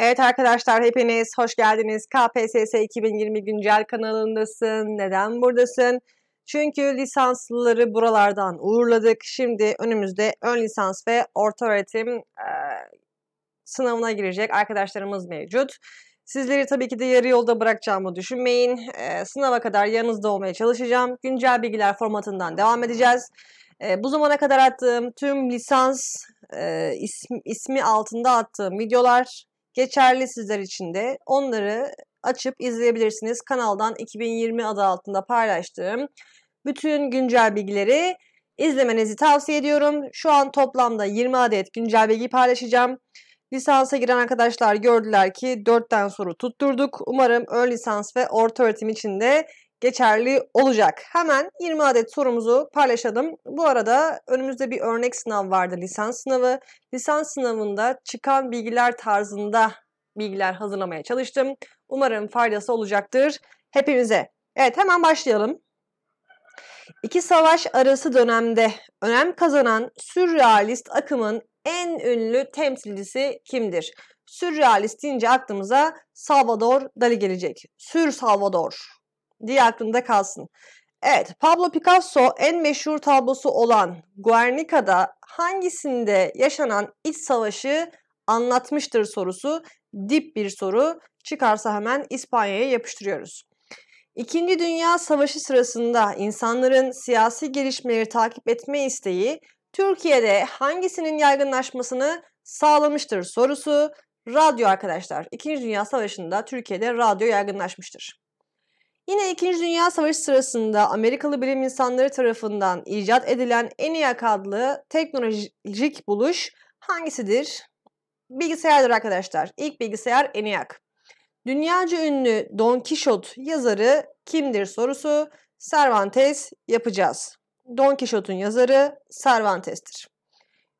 Evet arkadaşlar hepiniz hoş geldiniz. KPSS 2020 güncel kanalındasın. Neden buradasın? Çünkü lisanslıları buralardan uğurladık. Şimdi önümüzde ön lisans ve orta öğretim e, sınavına girecek arkadaşlarımız mevcut. Sizleri tabii ki de yarı yolda bırakacağımı düşünmeyin. E, sınava kadar yanınızda olmaya çalışacağım. Güncel bilgiler formatından devam edeceğiz. E, bu zamana kadar attığım tüm lisans e, ismi, ismi altında attığım videolar geçerli sizler için de. Onları açıp izleyebilirsiniz. Kanaldan 2020 adı altında paylaştığım bütün güncel bilgileri izlemenizi tavsiye ediyorum. Şu an toplamda 20 adet güncel bilgi paylaşacağım. Lisansa giren arkadaşlar gördüler ki 4'ten soru tutturduk. Umarım ön lisans ve orta öğretim için de geçerli olacak. Hemen 20 adet sorumuzu paylaşalım. Bu arada önümüzde bir örnek sınav vardı lisans sınavı. Lisans sınavında çıkan bilgiler tarzında bilgiler hazırlamaya çalıştım. Umarım faydası olacaktır hepimize. Evet hemen başlayalım. İki savaş arası dönemde önem kazanan sürrealist akımın en ünlü temsilcisi kimdir? Sürrealist deyince aklımıza Salvador Dali gelecek. Sür Salvador diye aklında kalsın. Evet, Pablo Picasso en meşhur tablosu olan Guernica'da hangisinde yaşanan iç savaşı anlatmıştır sorusu dip bir soru. Çıkarsa hemen İspanya'ya yapıştırıyoruz. İkinci Dünya Savaşı sırasında insanların siyasi gelişmeleri takip etme isteği Türkiye'de hangisinin yaygınlaşmasını sağlamıştır sorusu radyo arkadaşlar. İkinci Dünya Savaşı'nda Türkiye'de radyo yaygınlaşmıştır. Yine 2. Dünya Savaşı sırasında Amerikalı bilim insanları tarafından icat edilen ENIAC adlı teknolojik buluş hangisidir? Bilgisayardır arkadaşlar. İlk bilgisayar ENIAC. Dünyaca ünlü Don Kişot yazarı kimdir sorusu Cervantes yapacağız. Don Kişot'un yazarı Cervantes'tir.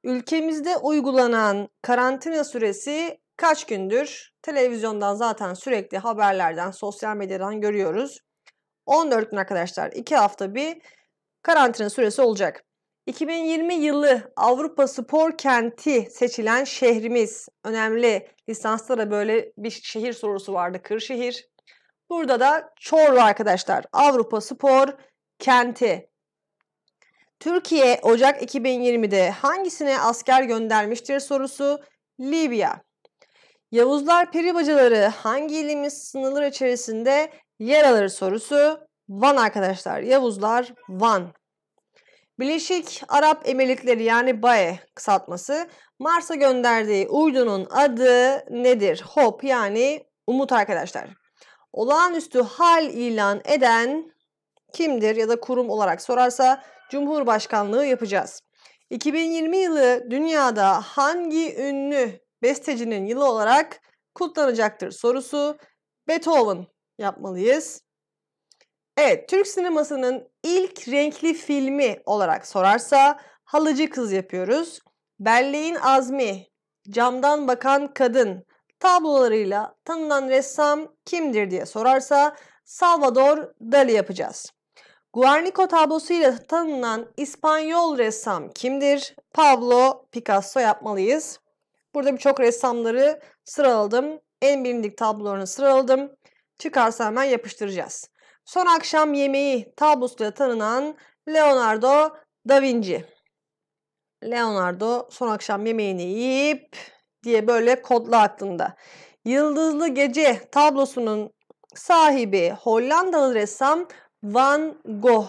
Ülkemizde uygulanan karantina süresi kaç gündür televizyondan zaten sürekli haberlerden, sosyal medyadan görüyoruz. 14 gün arkadaşlar 2 hafta bir karantina süresi olacak. 2020 yılı Avrupa Spor Kenti seçilen şehrimiz. Önemli lisansta da böyle bir şehir sorusu vardı Kırşehir. Burada da Çorlu arkadaşlar. Avrupa Spor Kenti. Türkiye Ocak 2020'de hangisine asker göndermiştir sorusu Libya. Yavuzlar peri bacaları hangi ilimiz sınırlar içerisinde yer alır sorusu Van arkadaşlar. Yavuzlar Van. Birleşik Arap Emirlikleri yani BAE kısaltması Mars'a gönderdiği uydunun adı nedir? Hop yani umut arkadaşlar. Olağanüstü hal ilan eden kimdir ya da kurum olarak sorarsa Cumhurbaşkanlığı yapacağız. 2020 yılı dünyada hangi ünlü bestecinin yılı olarak kullanacaktır sorusu. Beethoven yapmalıyız. Evet, Türk sinemasının ilk renkli filmi olarak sorarsa Halıcı Kız yapıyoruz. Belleğin Azmi, Camdan Bakan Kadın tablolarıyla tanınan ressam kimdir diye sorarsa Salvador Dali yapacağız. Guernico tablosuyla tanınan İspanyol ressam kimdir? Pablo Picasso yapmalıyız. Burada birçok ressamları sıraladım. En bilindik tablolarını sıraladım. Çıkarsa hemen yapıştıracağız. Son akşam yemeği tablosuyla tanınan Leonardo da Vinci. Leonardo son akşam yemeğini yiyip diye böyle kodla aklında. Yıldızlı Gece tablosunun sahibi Hollandalı ressam Van Gogh.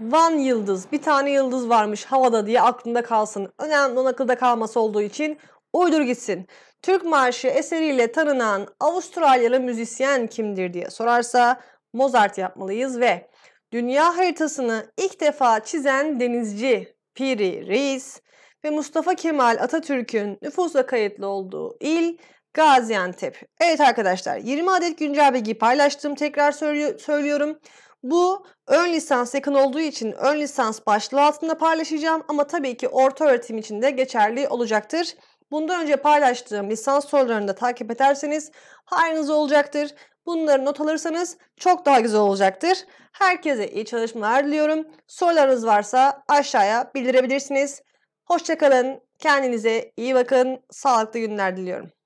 Van Yıldız. Bir tane yıldız varmış havada diye aklında kalsın. Önemli olan akılda kalması olduğu için Uydur gitsin. Türk Marşı eseriyle tanınan Avustralyalı müzisyen kimdir diye sorarsa Mozart yapmalıyız ve dünya haritasını ilk defa çizen denizci Piri Reis ve Mustafa Kemal Atatürk'ün nüfusa kayıtlı olduğu il Gaziantep. Evet arkadaşlar 20 adet güncel bilgi paylaştım tekrar söylüyorum. Bu ön lisans yakın olduğu için ön lisans başlığı altında paylaşacağım ama tabii ki orta öğretim için de geçerli olacaktır. Bundan önce paylaştığım lisans sorularını da takip ederseniz hayrınız olacaktır. Bunları not alırsanız çok daha güzel olacaktır. Herkese iyi çalışmalar diliyorum. Sorularınız varsa aşağıya bildirebilirsiniz. Hoşçakalın, kendinize iyi bakın, sağlıklı günler diliyorum.